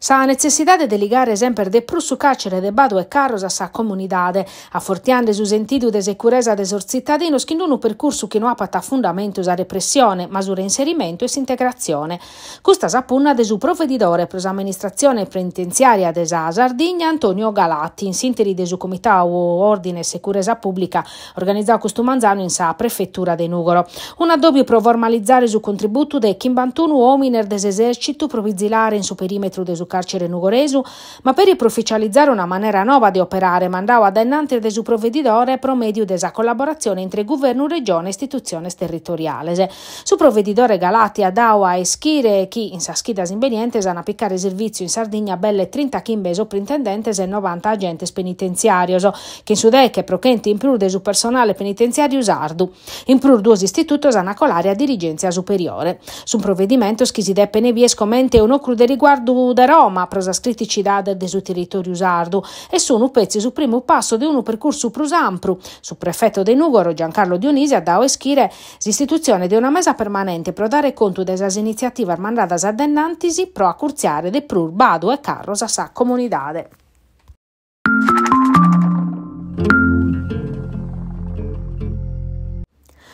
Sa necessità de ligar sempre de prus su carcere de Bado e Carros a sa comunidade, a fortiande su sentido de securesa de sos cittadinos che non un percorso che non apata fundamentos a repressione, ma su reinserimento e s'integrazione. Custa sa punna de su provveditore pros amministrazione penitenziaria de sa Sardigna Antonio Galatti, in sintesi de su comità o Ordine securesa Pubblica organizzato custu manzano in sa prefettura de Nugoro. Un addobbio pro formalizzare su contributo de chimbantunu ominer des esercito provvizilare in su perimetro de su carcere nugoresu, ma per profficializzare una maniera nuova di operare, mandava ad adenante de su provveditore promedio de sa collaborazione entre governo, regione e istituzioni territoriali. Su provveditore Galati a Daua e Schire, chi in Saschida imbenientes hanno piccare servizio in Sardegna belle 30 chimbe soprintendente e 90 agentes penitenziarios, che in Sudec e prochenti in più de su personale penitenziario sardu. In più due istitutos hanno colare a dirigenza superiore. Su un provvedimento schisi deppe nevies commente un ocru de riguardo da Roma, prosascriticidade de território sardo, e sono pezzi sul primo passo di uno percorso prosampru. Su prefetto di Nugoro, Giancarlo Dionisi, ha dato eschire l'istituzione di una mesa permanente per dare conto delle iniziative armandadas addennantisi pro accurziare de prur, bado e carros a sa comunidade.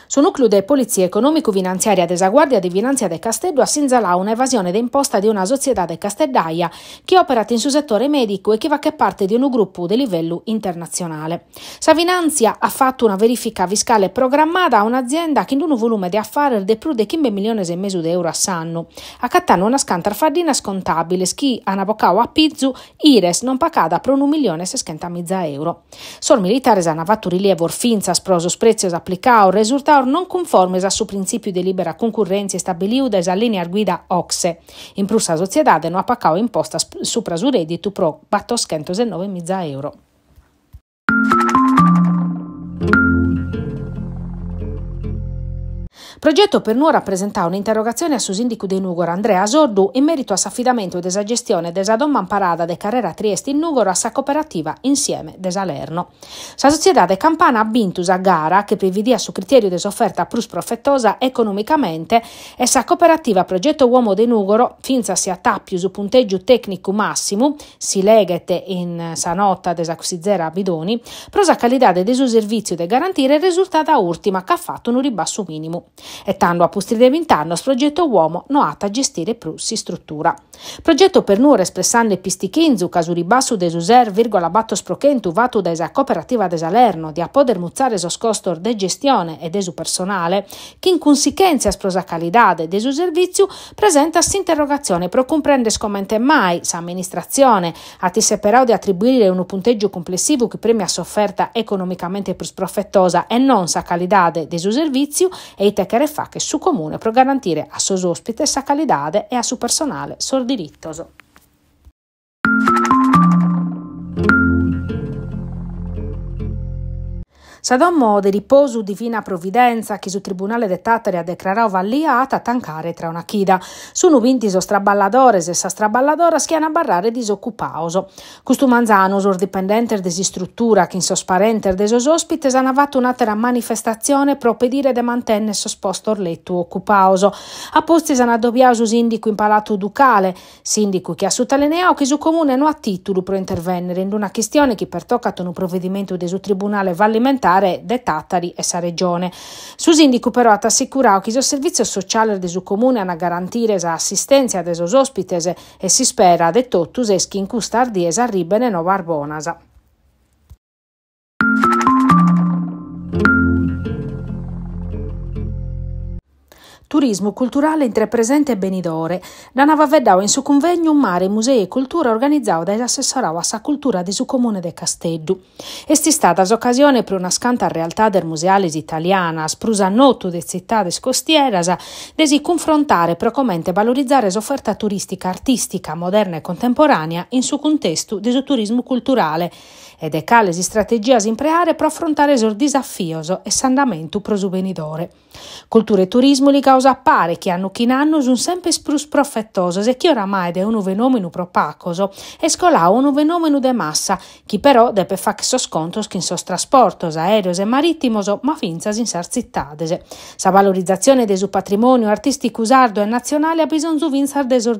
Su nucleo de Polizia Economico-Finanziaria desa Guardia di Finanzia de Casteddu ha sinzala un'evasione d'imposta di una società de Casteddaia che opera in suo settore medico e che va che parte di un gruppo di livello internazionale. Savinanzia ha fatto una verifica fiscale programmata a un'azienda che in un volume di affari de più di 15 milioni e mezzo di euro a sanno, accattando una scantar scontabile schi a Nabocao a Pizzu Ires non pagata per un milione e 600 euro. Sol militare hanno fatto rilievo orfinza prosos prezios applicao risultato Praor non conformes a su principio di libera concorrenza concurrencia stabiliudes a linea guida OXE. In prussa sociedade non ha pagato imposta sopra su reddito pro 409.000 euro. Progetto per Nuora presenta un'interrogazione a su síndico di Nugora Andrea Sordu in merito a s'affidamento desa gestione desa domman parada de Carrera Trieste in a sa cooperativa insieme de Salerno. Sa società de Campana ha vinto sa gara che prevedia su criterio des offerta plus profettosa economicamente e sa cooperativa Progetto Uomo de Nugoro finza si attappiu su punteggio tecnico massimo si legete in sa nota desa zera bidoni prosa calidade de su servizio de garantire risultata ultima che ha fatto un ribasso minimo. È tanno a posteriori vent'anni progetto uomo noata ata gestire prussi struttura. Progetto per nure espressando pistichenzu casuribassu de user virgola batto sprochentu vatu da esa cooperativa de Salerno di a poter muzzare so de gestione e desu personale che in conseguenza sprosa calidade desu servizio presenta s'interrogazione pro comprende scomente mai sa amministrazione a ti separò di attribuire un punteggio complessivo che premia sofferta economicamente più sprofettosa e non sa calidade desu servizio e i tecere fare fa che su comune pro garantire a suo ospite sa calidade e a suo personale sordirittoso. Sa domo de riposo divina provvidenza che su tribunale de Tatari declarò valliata a tancare tra una chida. Su Sono vintiso straballadores e sa straballadora che a barrare disoccupaoso. Custumanzano sor dipendente desistruttura che in sosparenter de sos ospites hanno fatto un'altra manifestazione pro pedire de mantenne sosposto orletto occupaoso. A posti hanno addobiato sindico in palato ducale, sindico che ha sottolineato che su comune non ha titolo pro intervenire in una questione che pertoccato un provvedimento de su tribunale vallimentare dare de Tatari e sa regione. Sus indicu però ha assicurato che il servizio sociale del suo comune hanno garantire sa assistenza de sos ospites e si spera de totus eschi in custardies arribene nova arbonasa. Turismo culturale entre presente e benidore. La navaveddao in suo convegno Mare, Musei e Cultura organizzato dall'assessorao a sa cultura di su comune de Casteddu. Esti stata occasione per una scanta realtà del museales italiana, sprusa noto de città de scostieras, desi confrontare procomente valorizzare l'offerta turistica artistica moderna e contemporanea in su contesto di su turismo culturale ed è cales strategia impreare per affrontare esor disaffioso e sandamento prosubenidore. Cultura e turismo li causa appare che hanno un sempre sprus profettoso, e che oramai è un fenomeno propacoso e scolà un fenomeno de massa, chi però deve fare soscontos che in sos trasportos aereos e marittimos ma finzas in sarzittadese. Sa valorizzazione de su patrimonio artistico usardo e nazionale ha bisogno vinzar de sor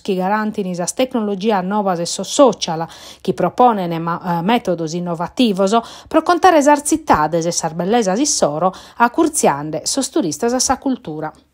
chi garanti in sas tecnologia novas e so social, chi propone ma, eh, metodos innovativos pro contare sarzittades e sarbellesas issoro a curziande sos turistas a sa cultura letteratura.